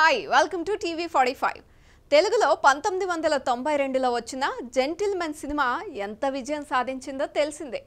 hi welcome to TV forty five తెలుగులో పంతొమ్మిది వందల తొంభై రెండులో వచ్చిన జెంటిల్మెన్ సినిమా ఎంత విజయం సాధించిందో తెలిసిందే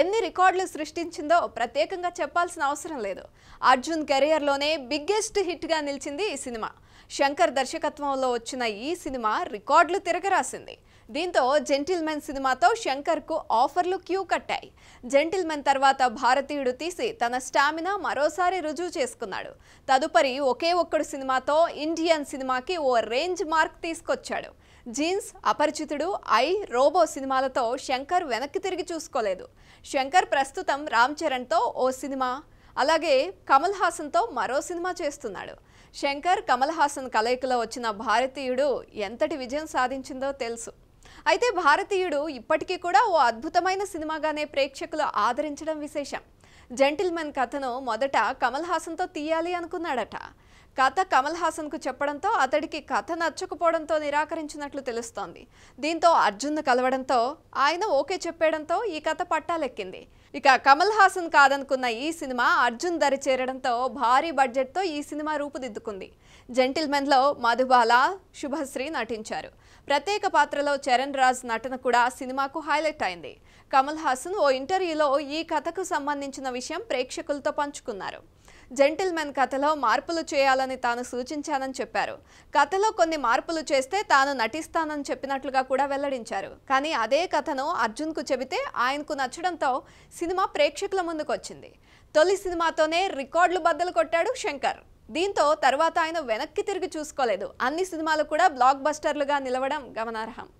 ఎన్ని రికార్డులు సృష్టించిందో ప్రత్యేకంగా చెప్పాల్సిన అవసరం లేదు అర్జున్ కెరియర్లోనే బిగ్గెస్ట్ హిట్గా నిలిచింది ఈ సినిమా శంకర్ దర్శకత్వంలో వచ్చిన ఈ సినిమా రికార్డులు తిరగరాసింది దీంతో జెంటిల్మెన్ సినిమాతో శంకర్కు ఆఫర్లు క్యూ కట్టాయి జెంటిల్మెన్ తర్వాత భారతీయుడు తీసి తన స్టామినా మరోసారి రుజువు చేసుకున్నాడు తదుపరి ఒకే ఒక్కడు సినిమాతో ఇండియన్ సినిమాకి ఓ రేంజ్ మార్క్ తీసుకొచ్చాడు జీన్స్ అపరిచితుడు ఐ రోబో సినిమాలతో శంకర్ వెనక్కి తిరిగి చూసుకోలేదు శంకర్ ప్రస్తుతం రామ్ చరణ్తో ఓ సినిమా అలాగే కమల్ హాసన్తో మరో సినిమా చేస్తున్నాడు శంకర్ కమల్ హాసన్ కలయికలో వచ్చిన భారతీయుడు ఎంతటి విజయం సాధించిందో తెలుసు అయితే భారతీయుడు ఇప్పటికీ కూడా ఓ అద్భుతమైన సినిమాగానే ప్రేక్షకులు ఆదరించడం విశేషం జెంటిల్మెన్ కథను మొదట కమల్ హాసన్తో తీయాలి అనుకున్నాడట కథ కమల్ హాసన్కు చెప్పడంతో అతడికి కథ నచ్చకపోవడంతో నిరాకరించినట్లు తెలుస్తోంది దీంతో అర్జున్ను కలవడంతో ఆయన ఓకే చెప్పేయడంతో ఈ కథ పట్టాలెక్కింది ఇక కమల్ హాసన్ కాదనుకున్న ఈ సినిమా అర్జున్ దరి చేరడంతో భారీ బడ్జెట్తో ఈ సినిమా రూపుదిద్దుకుంది జెంటిల్మెన్లో మధుబాల శుభశ్రీ నటించారు ప్రత్యేక పాత్రలో చరణ్ రాజ్ నటన కూడా సినిమాకు హైలైట్ అయింది కమల్ హాసన్ ఓ ఇంటర్వ్యూలో ఈ కథకు సంబంధించిన విషయం ప్రేక్షకులతో పంచుకున్నారు జెంటిల్మెన్ కథలో మార్పులు చేయాలని తాను సూచించానని చెప్పారు కథలో కొన్ని మార్పులు చేస్తే తాను నటిస్తానని చెప్పినట్లుగా కూడా వెల్లడించారు కానీ అదే కథను అర్జున్కు చెబితే ఆయనకు నచ్చడంతో సినిమా ప్రేక్షకుల ముందుకు వచ్చింది తొలి సినిమాతోనే రికార్డులు బద్దలు కొట్టాడు శంకర్ దీంతో తర్వాత ఆయన వెనక్కి తిరిగి చూసుకోలేదు అన్ని సినిమాలు కూడా బ్లాక్ బస్టర్లుగా నిలవడం గమనార్హం